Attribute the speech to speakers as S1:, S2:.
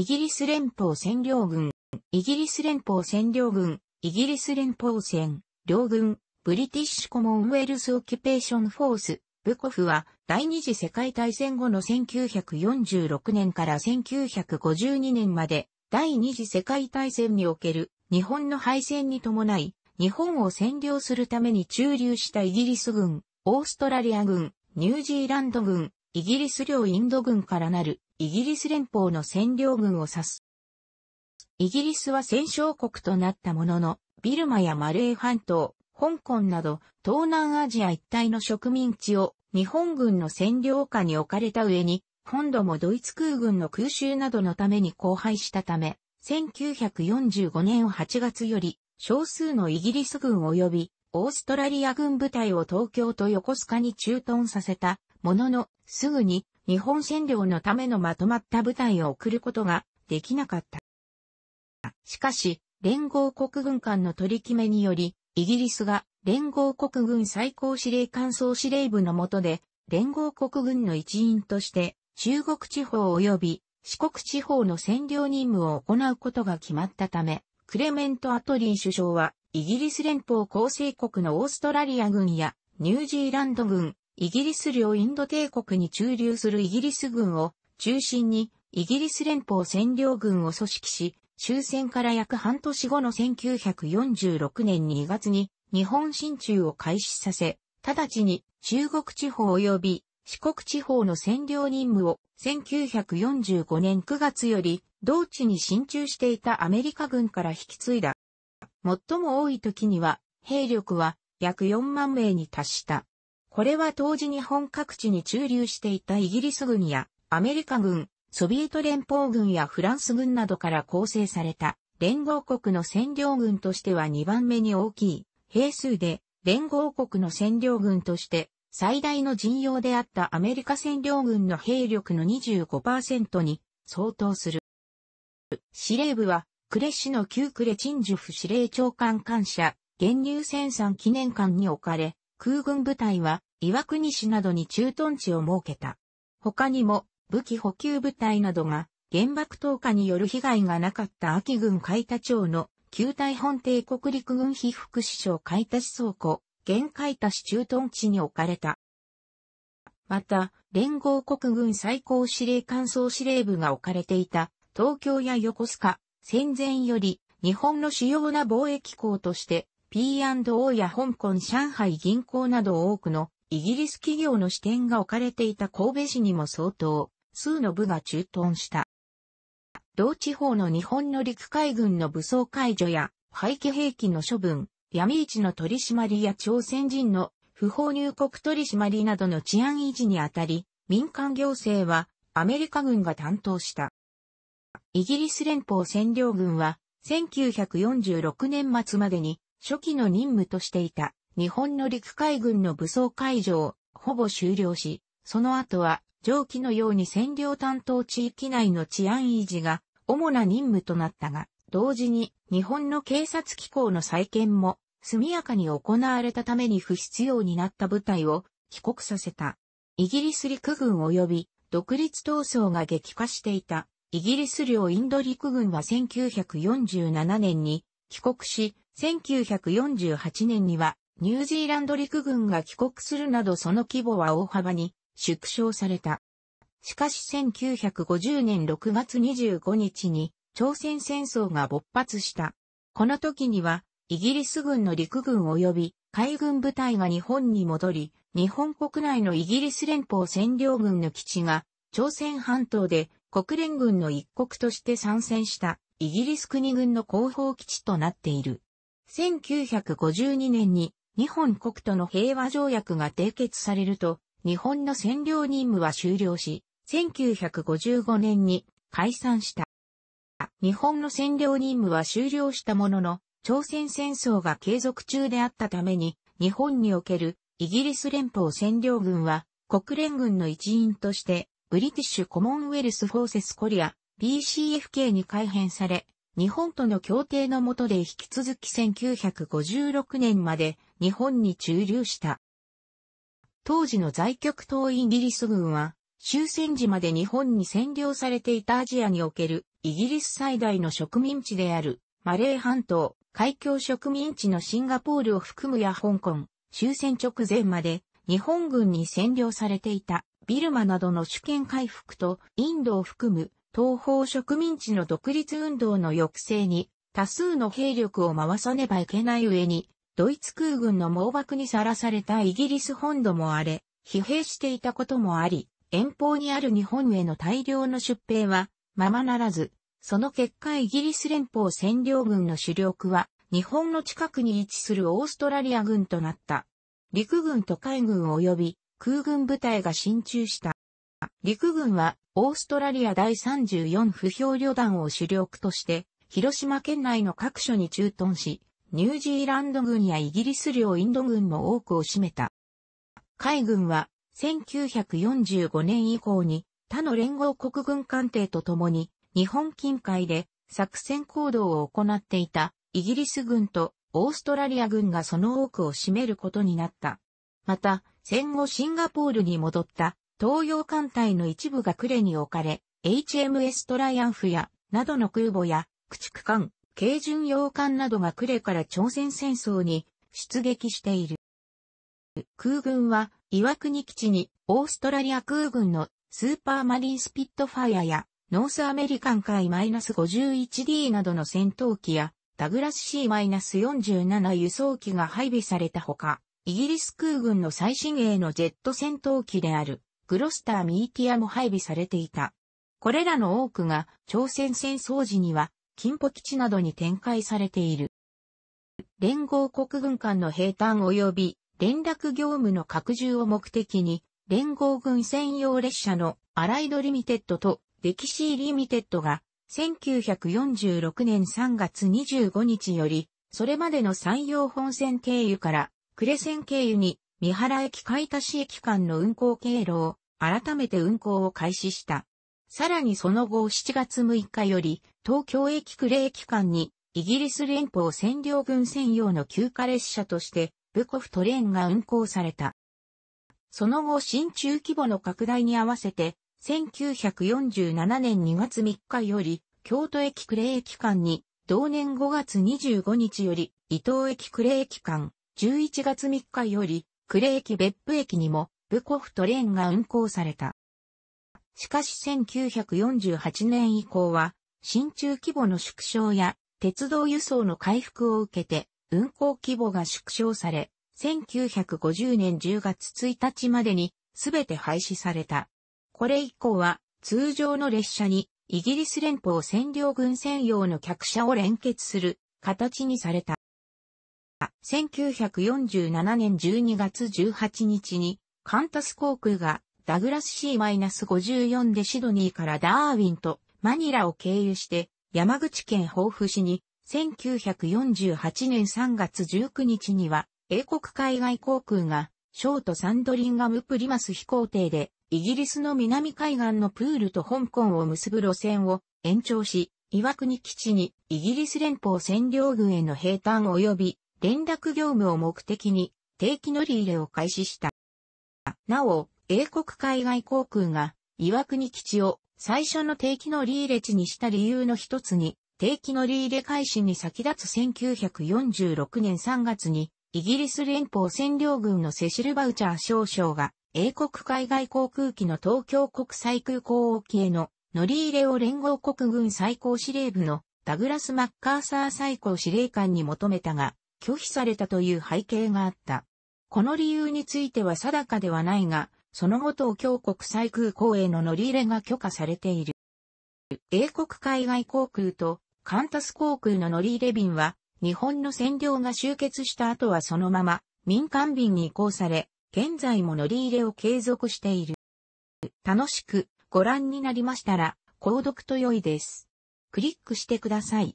S1: イギリス連邦占領軍、イギリス連邦占領軍、イギリス連邦戦、両軍、ブリティッシュコモンウェルスオキュペーションフォース、ブコフは第二次世界大戦後の1946年から1952年まで第二次世界大戦における日本の敗戦に伴い日本を占領するために駐留したイギリス軍、オーストラリア軍、ニュージーランド軍、イギリス領インド軍からなるイギリス連邦の占領軍を指す。イギリスは戦勝国となったものの、ビルマやマレー半島、香港など東南アジア一帯の植民地を日本軍の占領下に置かれた上に、本土もドイツ空軍の空襲などのために荒廃したため、1945年8月より少数のイギリス軍及びオーストラリア軍部隊を東京と横須賀に駐屯させたものの、すぐに日本占領のためのまとまった部隊を送ることができなかった。しかし、連合国軍間の取り決めにより、イギリスが連合国軍最高司令官総司令部の下で、連合国軍の一員として、中国地方及び四国地方の占領任務を行うことが決まったため、クレメント・アトリー首相は、イギリス連邦構成国のオーストラリア軍やニュージーランド軍、イギリス領インド帝国に駐留するイギリス軍を中心にイギリス連邦占領軍を組織し、終戦から約半年後の1946年2月に日本進駐を開始させ、直ちに中国地方及び四国地方の占領任務を1945年9月より同地に進駐していたアメリカ軍から引き継いだ。最も多い時には兵力は約4万名に達した。これは当時日本各地に駐留していたイギリス軍やアメリカ軍、ソビエト連邦軍やフランス軍などから構成された連合国の占領軍としては2番目に大きい兵数で連合国の占領軍として最大の陣容であったアメリカ占領軍の兵力の25%に相当する。司令部は呉市の旧呉チンジュフ司令長官官舎、現入戦産記念館に置かれ、空軍部隊は岩国市などに駐屯地を設けた。他にも、武器補給部隊などが、原爆投下による被害がなかった秋軍海田町の旧大本帝国陸軍被服首相海田市倉庫、現海田市駐屯地に置かれた。また、連合国軍最高司令官総司令部が置かれていた、東京や横須賀、戦前より、日本の主要な貿易港として、P&O や香港上海銀行など多くのイギリス企業の支店が置かれていた神戸市にも相当、数の部が駐屯した。同地方の日本の陸海軍の武装解除や廃棄兵器の処分、闇市の取り締まりや朝鮮人の不法入国取り締まりなどの治安維持にあたり、民間行政はアメリカ軍が担当した。イギリス連邦占領軍は1946年末までに初期の任務としていた日本の陸海軍の武装解除をほぼ終了し、その後は上記のように占領担当地域内の治安維持が主な任務となったが、同時に日本の警察機構の再建も速やかに行われたために不必要になった部隊を帰国させた。イギリス陸軍及び独立闘争が激化していたイギリス領インド陸軍は1947年に帰国し、1948年にはニュージーランド陸軍が帰国するなどその規模は大幅に縮小された。しかし1950年6月25日に朝鮮戦争が勃発した。この時にはイギリス軍の陸軍及び海軍部隊が日本に戻り、日本国内のイギリス連邦占領軍の基地が朝鮮半島で国連軍の一国として参戦したイギリス国軍の後方基地となっている。1952年に日本国との平和条約が締結されると、日本の占領任務は終了し、1955年に解散した。日本の占領任務は終了したものの、朝鮮戦争が継続中であったために、日本におけるイギリス連邦占領軍は国連軍の一員として、ブリティッシュコモンウェルスフォーセスコリア BCFK に改編され、日本との協定の下で引き続き1956年まで日本に駐留した。当時の在局党イギリス軍は、終戦時まで日本に占領されていたアジアにおけるイギリス最大の植民地であるマレー半島、海峡植民地のシンガポールを含むや香港、終戦直前まで日本軍に占領されていたビルマなどの主権回復とインドを含む東方植民地の独立運動の抑制に多数の兵力を回さねばいけない上に、ドイツ空軍の猛爆にさらされたイギリス本土も荒れ、疲弊していたこともあり、遠方にある日本への大量の出兵は、ままならず、その結果イギリス連邦占領軍の主力は、日本の近くに位置するオーストラリア軍となった。陸軍と海軍及び空軍部隊が進駐した。陸軍はオーストラリア第34不評旅団を主力として、広島県内の各所に駐屯し、ニュージーランド軍やイギリス領インド軍も多くを占めた。海軍は1945年以降に他の連合国軍艦艇と共に日本近海で作戦行動を行っていたイギリス軍とオーストラリア軍がその多くを占めることになった。また、戦後シンガポールに戻った東洋艦隊の一部が呉に置かれ、HMS トライアンフや、などの空母や、駆逐艦、軽巡洋艦などが呉から朝鮮戦争に出撃している。空軍は、岩国基地に、オーストラリア空軍のスーパーマリンスピットファイアや、ノースアメリカン海 -51D などの戦闘機や、ダグラス C-47 輸送機が配備されたほか、イギリス空軍の最新鋭のジェット戦闘機であるグロスターミーティアも配備されていた。これらの多くが朝鮮戦争時には金浦基地などに展開されている。連合国軍艦の兵隊及び連絡業務の拡充を目的に、連合軍専用列車のアライドリミテッドとデキシーリミテッドが1946年3月25日より、それまでの山陽本線経由からクレセン経由に三原駅海田市駅間の運行経路を改めて運行を開始した。さらにその後7月6日より東京駅呉駅間にイギリス連邦占領軍専用の休暇列車としてブコフトレーンが運行された。その後新中規模の拡大に合わせて1947年2月3日より京都駅呉駅間に同年5月25日より伊東駅呉駅間11月3日より呉駅別府駅にも、ブコフトレーンが運行された。しかし1948年以降は、新中規模の縮小や、鉄道輸送の回復を受けて、運行規模が縮小され、1950年10月1日までに、すべて廃止された。これ以降は、通常の列車に、イギリス連邦占領軍専用の客車を連結する形にされた。1947年12月18日に、カンタス航空がダグラス C-54 でシドニーからダーウィンとマニラを経由して山口県防府市に1948年3月19日には英国海外航空がショートサンドリンガムプリマス飛行艇でイギリスの南海岸のプールと香港を結ぶ路線を延長し岩国基地にイギリス連邦占領軍への兵隊及び連絡業務を目的に定期乗り入れを開始した。なお、英国海外航空が岩国基地を最初の定期乗り入れ地にした理由の一つに、定期乗り入れ開始に先立つ1946年3月に、イギリス連邦占領軍のセシル・バウチャー少将が、英国海外航空機の東京国際空港沖への乗り入れを連合国軍最高司令部のダグラス・マッカーサー最高司令官に求めたが、拒否されたという背景があった。この理由については定かではないが、その後東京国際空港への乗り入れが許可されている。英国海外航空とカンタス航空の乗り入れ便は、日本の占領が終結した後はそのまま民間便に移行され、現在も乗り入れを継続している。楽しくご覧になりましたら、購読と良いです。クリックしてください。